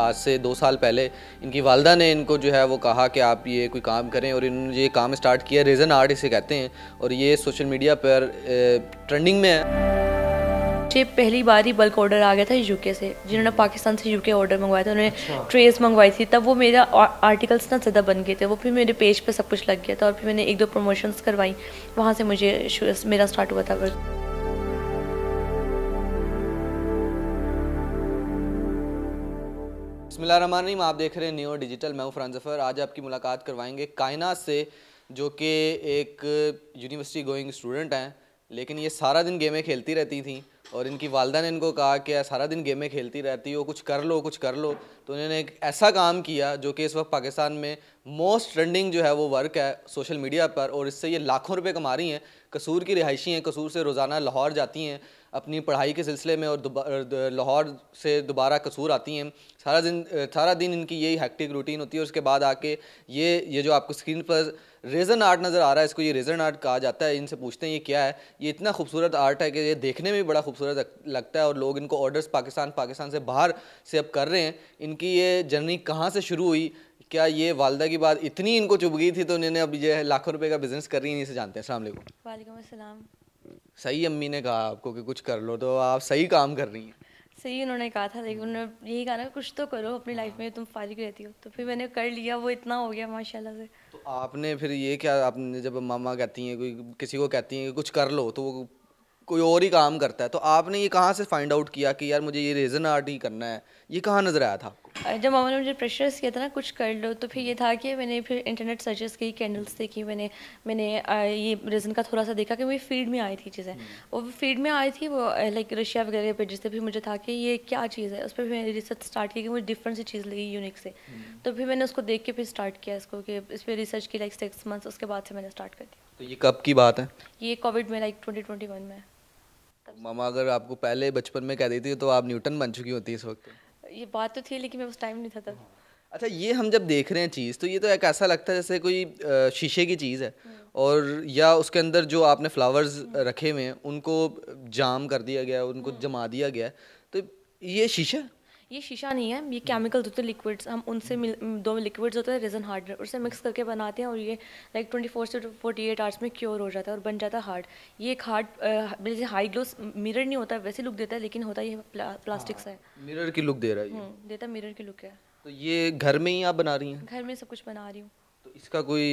आज से दो साल पहले इनकी वालदा ने इनको जो है वो कहा कि आप ये कोई काम करें और इन्होंने ये काम स्टार्ट किया रेजन आर्ट इसे कहते हैं और ये सोशल मीडिया पर ट्रेंडिंग में है मुझे पहली बार ही बल्क ऑर्डर आ गया था यूके से जिन्होंने पाकिस्तान से यूके ऑर्डर मंगवाया था उन्होंने अच्छा। ट्रेस मंगवाई थी तब वो मेरा आर्टिकल्स ना ज़्यादा बन गए थे वो फिर मेरे पेज पे सब कुछ लग गया था और फिर मैंने एक दो प्रमोशंस करवाई वहाँ से मुझे मेरा स्टार्ट हुआ था वर्क बिस्मिल्लाम आप देख रहे हैं न्यू डिजिटल मैं फ्रान जफ़र आज आपकी मुलाकात करवाएंगे कायनात से जो कि एक यूनिवर्सिटी गोइंग स्टूडेंट हैं लेकिन ये सारा दिन गेमें खेलती रहती थी और इनकी वालदा ने इनको कहा कि सारा दिन गेमें खेलती रहती हो कुछ कर लो कुछ कर लो तो उन्होंने एक ऐसा काम किया जो कि इस वक्त पाकिस्तान में मोस्ट ट्रेंडिंग जो है वो वर्क है सोशल मीडिया पर और इससे ये लाखों रुपए कमा रही हैं कसूर की रिहायशी हैं कसूर से रोज़ाना लाहौर जाती हैं अपनी पढ़ाई के सिलसिले में और लाहौर से दोबारा कसूर आती हैं सारा दिन सारा दिन इनकी यही हैक्टिक रूटीन होती है उसके बाद आके ये ये जो आपको स्क्रीन पर रेजन आर्ट नज़र आ रहा है इसको ये रेजन आर्ट कहा जाता है इनसे पूछते हैं ये क्या है ये इतना खूबसूरत आर्ट है कि ये देखने में भी बड़ा खूबसूरत लगता है और लोग इनको ऑर्डर्स पाकिस्तान पाकिस्तान से बाहर से अब कर रहे हैं इनकी ये जर्नी कहाँ से शुरू हुई क्या ये वालदा की बात इतनी इनको चुभ गई थी तो इन्होंने अब ये लाखों रुपए का बिजनेस कर रही है इसे जानते हैं असल वालेकुम सही अम्मी ने कहा आपको कि कुछ कर लो तो आप सही काम कर रही हैं सही उन्होंने कहा था लेकिन उन्होंने यही कहा ना कुछ तो करो अपनी लाइफ में तुम फारिग रहती हो तो फिर मैंने कर लिया वो इतना हो गया माशाल्लाह से तो आपने फिर ये क्या आपने जब मामा कहती हैं कोई किसी को कहती हैं कि कुछ कर लो तो वो कोई और ही काम करता है तो आपने ये कहाँ से फाइंड आउट किया कि यार मुझे ये रेजन आर्ट ही करना है ये कहाँ नज़र आया था आपको जब मामा ने मुझे प्रेशर्स किया था ना कुछ कर लो तो फिर ये था कि मैंने फिर इंटरनेट सर्चेस की कैंडल्स देखी मैंने मैंने ये रीज़न का थोड़ा सा देखा कि मेरी फील्ड में आई थी चीज़ें हम्म। वो फील्ड में आई थी वो लाइक रशिया वगैरह पे जिससे फिर मुझे था कि ये क्या चीज़ है उस पर मैंने रिसर्च स्टार्ट की कि मुझे डिफरेंट सी चीज़ लगी यूनिक से हम्म। तो फिर मैंने उसको देख के फिर स्टार्ट किया इसको कि इस पर रिसर्च की लाइक सिक्स मंथ्स उसके बाद से मैंने स्टार्ट कर दिया तो ये कब की बात है ये कोविड में लाइक ट्वेंटी ट्वेंटी वन में मामा अगर आपको पहले बचपन में कह देती तो आप न्यूटन बन चुकी होती इस वक्त ये बात तो थी लेकिन मैं उस टाइम नहीं था तब अच्छा ये हम जब देख रहे हैं चीज़ तो ये तो एक ऐसा लगता है जैसे कोई शीशे की चीज़ है हम्म। और या उसके अंदर जो आपने फ्लावर्स हम्म। रखे हुए हैं उनको जाम कर दिया गया उनको हम्म। जमा दिया गया तो ये शीशा ये शीशा नहीं है ये केमिकल्स हम्म। होते हैं लिक्विड्स हम उनसे मिल दो लिक्विड्स होते हैं रिजन हार्ड उससे मिक्स करके बनाते हैं और ये लाइक ट्वेंटी फोर से फोर्टी एट आवर्स में क्योर हो जाता है और बन जाता है हार्ड ये एक हार्ड जैसे हाई ग्लोस मिरर नहीं होता वैसे लुक देता है लेकिन होता हाँ, है ये प्ला, प्लास्टिक सा है मिरर की लुक दे रहा है हम्म, देता मिरर की लुक है तो ये घर में ही आप बना रही हैं घर में सब कुछ बना रही हूँ तो इसका कोई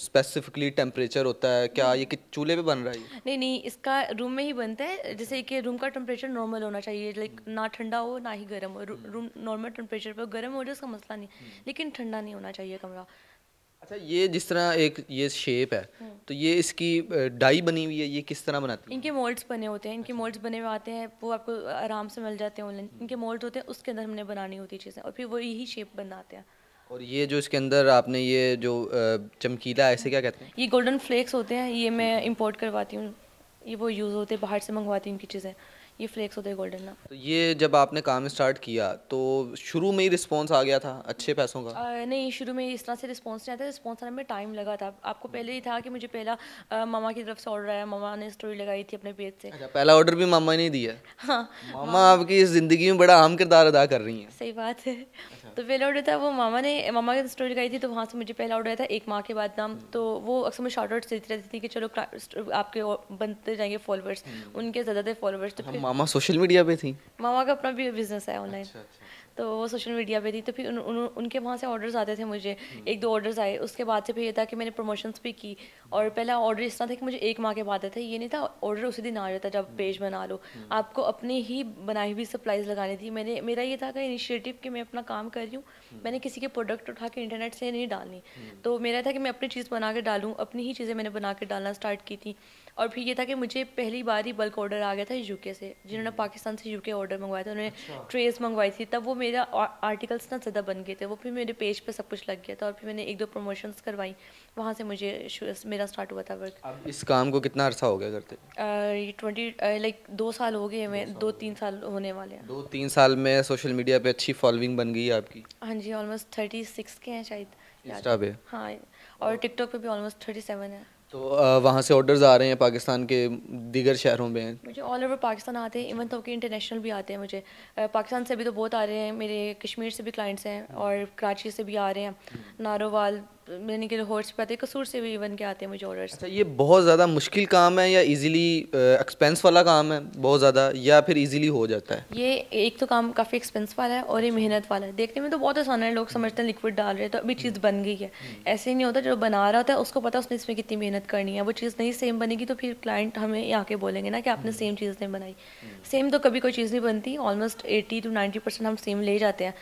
स्पेसिफिकली टेम्परेचर होता है क्या ये चूल्हे पे बन रहा है नहीं नहीं इसका रूम में ही बनता है जैसे कि रूम का टेम्परेचर नॉर्मल होना चाहिए लाइक ना ठंडा हो ना ही गर्म हो रूम नॉर्मल टेम्परेचर पर गर्म हो जाए उसका मसला नहीं हम्म। लेकिन ठंडा नहीं होना चाहिए कमरा अच्छा ये जिस तरह एक ये शेप है हम्म। तो ये इसकी डाई बनी हुई है ये किस तरह बनाती है इनके मोल्ड्स बने होते हैं इनके मोल्ड्स अच्छा। बने हुए आते हैं वो आपको आराम से मिल जाते हैं ऑनलाइन इनके मोल्ड होते हैं उसके अंदर हमने बनानी होती है चीज़ें और फिर वो यही शेप बनाते हैं और ये जो इसके अंदर आपने ये जो चमकीला ऐसे क्या कहते हैं ये गोल्डन फ्लेक्स होते हैं ये मैं इम्पोर्ट करवाती हूँ ये वो यूज़ होते हैं बाहर से मंगवाती हूँ इनकी चीज़ें ये फ्लेक्स होते हैं गोल्डन ना तो ये जब आपने काम स्टार्ट किया तो शुरू में ही रिस्पांस आ गया था अच्छे पैसों का आ, नहीं शुरू में इस तरह से रिस्पांस नहीं आता रिस्पांस आने में टाइम लगा था आपको हम्म। पहले ही था कि मुझे पहला आ, मामा की तरफ से ऑर्डर आया मामा ने स्टोरी लगाई थी अपने पेज से अच्छा, पहला ऑर्डर भी मामा ने दिया हाँ मामा आपकी ज़िंदगी में बड़ा अहम किरदार अदा कर रही है सही बात है अच्छा। तो पहला ऑर्डर था वो मामा ने मामा की स्टोरी लगाई थी तो वहाँ से मुझे पहला ऑर्डर आया था एक माह के बाद नाम हम्म। तो वो अक्सर मैं शॉर्ट आउट देती रहती थी कि चलो आपके बनते जाएंगे फॉलोअर्स हम्म। उनके ज़्यादा थे फॉलोअर्स तो हाँ, मामा सोशल मीडिया पे थी मामा का अपना भी बिजनेस है ऑनलाइन अच्छा, अच्छा। तो वो सोशल मीडिया पे थी तो फिर उन, उन, उनके वहाँ से ऑर्डर्स आते थे मुझे हम्म। एक दो ऑर्डर्स आए उसके बाद से फिर ये था कि मैंने प्रमोशंस भी की और पहला ऑर्डर इस तरह था कि मुझे एक माह के बाद आता था ये नहीं था ऑर्डर उसी दिन आ जाता जब पेज हम्म। बना लो हम्म। आपको अपनी ही बनाई हुई सप्लाईज लगानी थी मैंने मेरा ये था कि इनिशिएटिव कि मैं अपना काम कर रही हूँ मैंने किसी के प्रोडक्ट उठा के इंटरनेट से नहीं डालनी तो मेरा था कि मैं अपनी चीज़ बना के डालूँ अपनी ही चीज़ें मैंने बना के डालना स्टार्ट की थी और फिर ये था कि मुझे पहली बार ही बल्क ऑर्डर आ गया था यूके से जिन्होंने पाकिस्तान से यूके ऑर्डर मंगवाया था उन्होंने ट्रेस अच्छा। मंगवाई थी तब वो मेरा आर्टिकल्स ना ज़्यादा बन गए थे वो फिर मेरे पेज पे सब कुछ लग गया था और फिर मैंने एक दो प्रमोशंस करवाई वहाँ से मुझे मेरा स्टार्ट हुआ था वर्क अब इस काम को कितना अर्सा हो गया करते ये ट्वेंटी लाइक दो साल हो गए हमें दो तीन साल होने वाले हैं दो तीन साल में सोशल मीडिया पे अच्छी फॉलोइंग बन गई है आपकी हाँ जी ऑलमोस्ट थर्टी के हैं शायद हाँ और टिकटॉक पे भी ऑलमोस्ट थर्टी है तो वहाँ से ऑर्डर्स आ रहे हैं पाकिस्तान के दीगर शहरों में मुझे ऑल ओवर पाकिस्तान आते हैं इवन तो कि इंटरनेशनल भी आते हैं मुझे पाकिस्तान से भी तो बहुत आ रहे हैं मेरे कश्मीर से भी क्लाइंट्स हैं और कराची से भी आ रहे हैं हम्म। नारोवाल मैंने के लाहौर से पता है कसूर से भी इवन के आते हैं मुझे ऑर्डर अच्छा ये बहुत ज़्यादा मुश्किल काम है या इजीली एक्सपेंस वाला काम है बहुत ज़्यादा या फिर इजीली हो जाता है ये एक तो काम काफ़ी एक्सपेंस वाला है और ये मेहनत वाला है देखने में तो बहुत आसान है लोग समझते हैं लिक्विड डाल रहे हैं तो अभी चीज़ बन गई है हम्म। ऐसे ही नहीं होता जो बना रहा होता है उसको पता उसने इसमें कितनी मेहनत करनी है वो चीज़ नहीं सेम बनेगी तो फिर क्लाइंट हमें आके बोलेंगे ना कि आपने सेम हम्म। चीज़ नहीं बनाई सेम हम्म। तो कभी कोई चीज़ नहीं बनती almost eighty two ninety percent हम सेम ले जाते हैं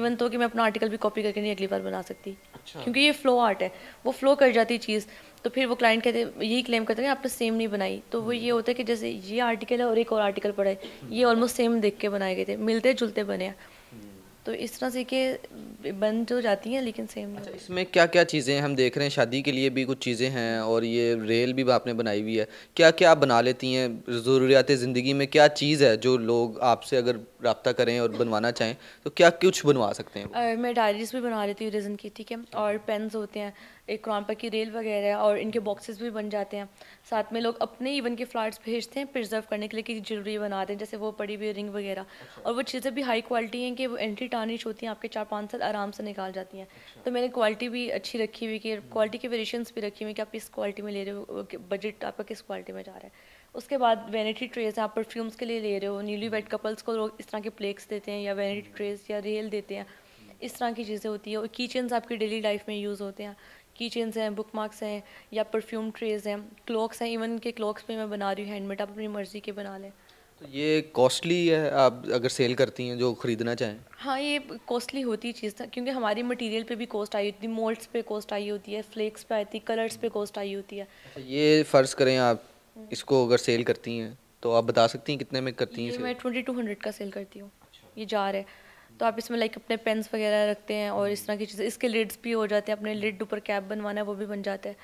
इवन तो कि मैं अपना आर्टिकल भी कॉपी करके नहीं अगली बार बना सकती अच्छा। क्योंकि ये फ्लो आर्ट है वो फ्लो कर जाती चीज़ तो फिर वो क्लाइंट कहते यही क्लेम करते हैं आपने सेम नहीं बनाई तो वो ये हम्म। होता है कि जैसे ये आर्टिकल है और एक और आर्टिकल पड़ा है ये ऑलमोस्ट सेम देख के बनाए गए थे मिलते जुलते बने हैं तो इस तरह से के बन जो तो जाती हैं लेकिन सेम अच्छा इसमें क्या क्या चीज़ें हम देख रहे हैं शादी के लिए भी कुछ चीज़ें हैं और ये रेल भी आपने बनाई हुई है क्या क्या आप बना लेती हैं ज़रूरियात ज़िंदगी में क्या चीज़ है जो लोग आपसे अगर रबता करें और बनवाना चाहें तो क्या कुछ बनवा सकते हैं मैं डायरीज भी बना लेती हूँ रिजन की ठीक है और पेन्स होते हैं एक क्रॉम्पा की रेल वगैरह और इनके बॉक्सेस भी बन जाते हैं साथ में लोग अपने इवन के फ्लावर्स भेजते हैं प्रिजर्व करने के लिए कि ज्वेलरी बनाते हैं जैसे वो पड़ी हुई रिंग वगैरह अच्छा। और वो चीज़ें भी हाई क्वालिटी हैं कि वो एंट्री टार्निश होती हैं आपके चार पाँच साल आराम से निकाल जाती हैं अच्छा। तो मैंने क्वालिटी भी अच्छी रखी हुई कि क्वालिटी के वेरिएशन भी रखी हुई कि आप किस क्वालिटी में ले रहे हो बजट आपका किस क्वालिटी में जा रहा है उसके बाद वैनिटी ट्रेज आप परफ्यूम्स के लिए ले रहे हो न्यूली वेड कपल्स को लोग इस तरह के प्लेक्स देते हैं या वैनिटी ट्रेज या रेल देते हैं इस तरह की चीज़ें होती है और किचन्स आपकी डेली लाइफ में यूज़ होते हैं की चेन्स हैं बुक मार्क्स हैं या परफ्यूम ट्रेज हैं क्लॉक्स हैं इवन के क्लॉक्स पे मैं बना रही हूँ हैंडमेड आप अपनी मर्ज़ी के बना लें तो ये कॉस्टली है आप अगर सेल करती हैं जो ख़रीदना चाहें हाँ ये कॉस्टली होती चीज़ था क्योंकि हमारी मटेरियल पे भी कॉस्ट आई होती है मोल्ड्स पे कॉस्ट आई होती है फ्लेक्स पे आती है कलर्स पे कॉस्ट आई होती है ये फ़र्ज़ करें आप इसको अगर सेल करती हैं तो आप बता सकती हैं कितने में करती हैं मैं ट्वेंटी टू हंड्रेड का सेल करती हूँ अच्छा। ये जा रहा है तो आप इसमें लाइक अपने पेन्स वगैरह रखते हैं और इस तरह की चीज़ें इसके लिड्स भी हो जाते हैं अपने लिड ऊपर कैप बनवाना है वो भी बन जाता है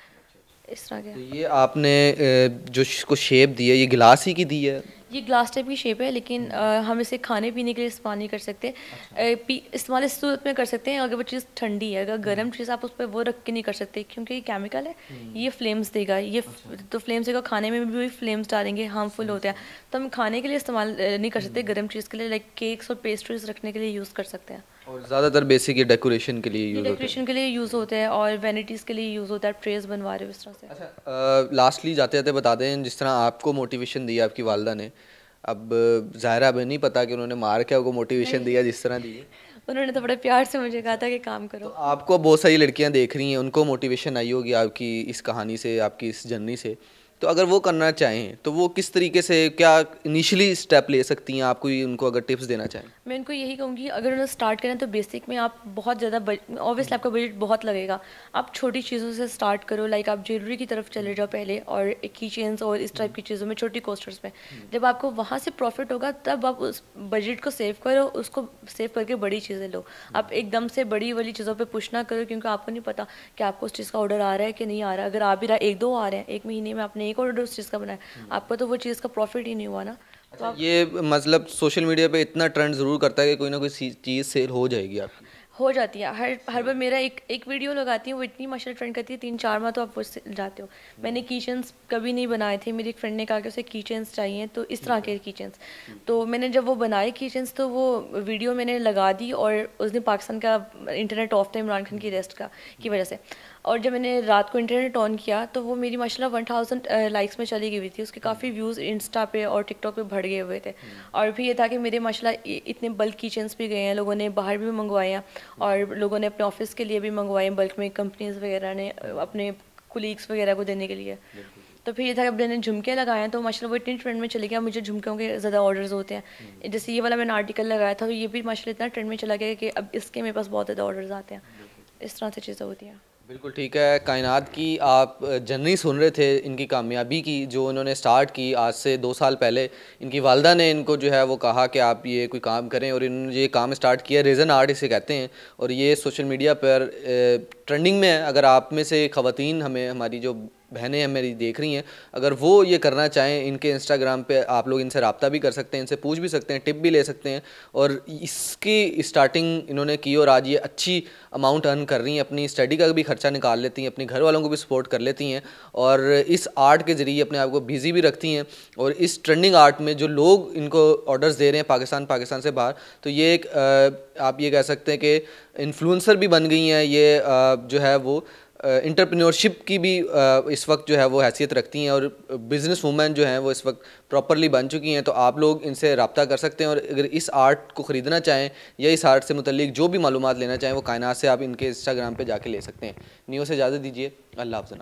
इस तरह के तो ये आपने जो इसको शेप दी है ये गिलास ही की दी है ये ग्लास टाइप की शेप है लेकिन आ, हम इसे खाने पीने के लिए इस्तेमाल नहीं कर सकते अच्छा। इस्तेमाल इस सूरत में कर सकते हैं अगर वो चीज़ ठंडी है अगर गर्म हम्म। चीज़ आप उस पर वो रख के नहीं कर सकते क्योंकि ये केमिकल है हम्म। ये फ्लेम्स देगा ये अच्छा। तो फ्लेम्स देगा खाने में भी फ्लेम्स डालेंगे हार्मफुल होते हैं अच्छा। तो हम खाने के लिए इस्तेमाल नहीं कर सकते गर्म हम्म। चीज़ के लिए लाइक केक्स और पेस्ट्रीज रखने के लिए यूज़ कर सकते हैं और ज़्यादातर बेसिक ये डेकोरेशन के लिए यूज़ डेकोरेशन के लिए यूज़ होते हैं और वैनिटीज़ के लिए यूज़ होता है ट्रेस बनवा रहे हो इस तरह से अच्छा लास्टली जाते जाते बता दें जिस तरह आपको मोटिवेशन दिया आपकी वालदा ने अब ज़ाहिर अब नहीं पता कि उन्होंने मार के आपको मोटिवेशन दिया जिस तरह दी उन्होंने तो बड़े प्यार से मुझे कहा था कि काम करो तो आपको बहुत सारी लड़कियां देख रही हैं उनको मोटिवेशन आई होगी आपकी इस कहानी से आपकी इस जर्नी से तो अगर वो करना चाहें तो वो किस तरीके से क्या इनिशियली स्टेप ले सकती हैं आप कोई उनको अगर टिप्स देना चाहें मैं उनको यही कहूँगी अगर उन्हें स्टार्ट करें तो बेसिक में आप बहुत ज़्यादा ऑब्वियसली आपका बजट बहुत लगेगा आप छोटी चीज़ों से स्टार्ट करो लाइक आप ज्वेलरी की तरफ चले जाओ पहले और की चेन्स और इस टाइप की चीज़ों में छोटी कोस्टर्स में जब आपको वहाँ से प्रॉफिट होगा तब आप उस बजट को सेव करो उसको सेव करके बड़ी चीज़ें लो आप एकदम से बड़ी वाली चीज़ों पर पुश ना करो क्योंकि आपको नहीं पता कि आपको उस चीज़ का ऑर्डर आ रहा है कि नहीं आ रहा अगर आ भी रहा एक दो आ रहे हैं एक महीने में आपने एक ऑर्डर उस चीज़ का बनाया आपको तो वो चीज़ का प्रॉफिट ही नहीं हुआ ना ये मतलब सोशल मीडिया पे इतना ट्रेंड ज़रूर करता है कि कोई ना कोई चीज़ सेल हो जाएगी आप हो जाती है हर हर बार मेरा एक एक वीडियो लगाती हूँ वो इतनी माशाल्लाह ट्रेंड करती है तीन चार माह तो आप उससे जाते हो hmm. मैंने किचन्स कभी नहीं बनाए थे मेरी एक फ्रेंड ने कहा कि उसे किचन्स चाहिए तो इस तरह के किचन्स hmm. तो मैंने जब वो बनाए किचन्स तो वो वीडियो मैंने लगा दी और उस दिन पाकिस्तान का इंटरनेट ऑफ था इमरान खान की रेस्ट hmm. का की वजह से और जब मैंने रात को इंटरनेट ऑन किया तो वो मेरी माशा वन थाउजेंड लाइक्स में चली गई थी उसके काफ़ी व्यूज़ इंस्टा पे और टिकटॉक पे बढ़ गए हुए थे और भी ये था कि मेरे माशा इतने बल्क किचन्स भी गए हैं लोगों ने बाहर भी मंगवाए हैं और लोगों ने अपने ऑफिस के लिए भी मंगवाए बल्क में कंपनीज वगैरह ने अपने कुलीग्स वगैरह को देने के लिए तो फिर ये था अब मैंने झुमके लगाए तो माशाल्लाह वो इतनी ट्रेंड में चले गया मुझे झुमकों के ज़्यादा ऑर्डर्स होते हैं हम्म। जैसे ये वाला मैंने आर्टिकल लगाया था तो ये भी माशाल्लाह इतना ट्रेंड में चला गया कि अब इसके मेरे पास बहुत ज़्यादा ऑर्डर्स आते हैं इस तरह से चीज़ें होती हैं बिल्कुल ठीक है कायनात की आप जर्नी सुन रहे थे इनकी कामयाबी की जो इन्होंने स्टार्ट की आज से दो साल पहले इनकी वालदा ने इनको जो है वो कहा कि आप ये कोई काम करें और इन्होंने ये काम स्टार्ट किया रेजन आर्ट इसे कहते हैं और ये सोशल मीडिया पर ट्रेंडिंग में है अगर आप में से ख़वान हमें हमारी जो बहनें हैं मेरी देख रही हैं अगर वो ये करना चाहें इनके इंस्टाग्राम पे आप लोग इनसे रबता भी कर सकते हैं इनसे पूछ भी सकते हैं टिप भी ले सकते हैं और इसकी स्टार्टिंग इन्होंने की और आज ये अच्छी अमाउंट अर्न कर रही हैं अपनी स्टडी का भी खर्चा निकाल लेती हैं अपने घर वालों को भी सपोर्ट कर लेती हैं और इस आर्ट के ज़रिए अपने आप को बिज़ी भी रखती हैं और इस ट्रेंडिंग आर्ट में जो लोग इनको ऑर्डर्स दे रहे हैं पाकिस्तान पाकिस्तान से बाहर तो ये एक आप ये कह सकते हैं कि इन्फ्लुएंसर भी बन गई हैं ये जो है वो इंटरप्रेन्योरशिप की भी इस वक्त जो है वो हैसियत रखती हैं और बिज़नेस वूमेन जो हैं वो इस वक्त प्रॉपरली बन चुकी हैं तो आप लोग इनसे रबता कर सकते हैं और अगर इस आर्ट को ख़रीदना चाहें या इस आर्ट से मतलब जो भी मालूम लेना चाहें वो कायनात से आप इनके इंस्टाग्राम पर जाके ले सकते हैं न्यूज़ से इजाज़त दीजिए अल्लाह हाफ़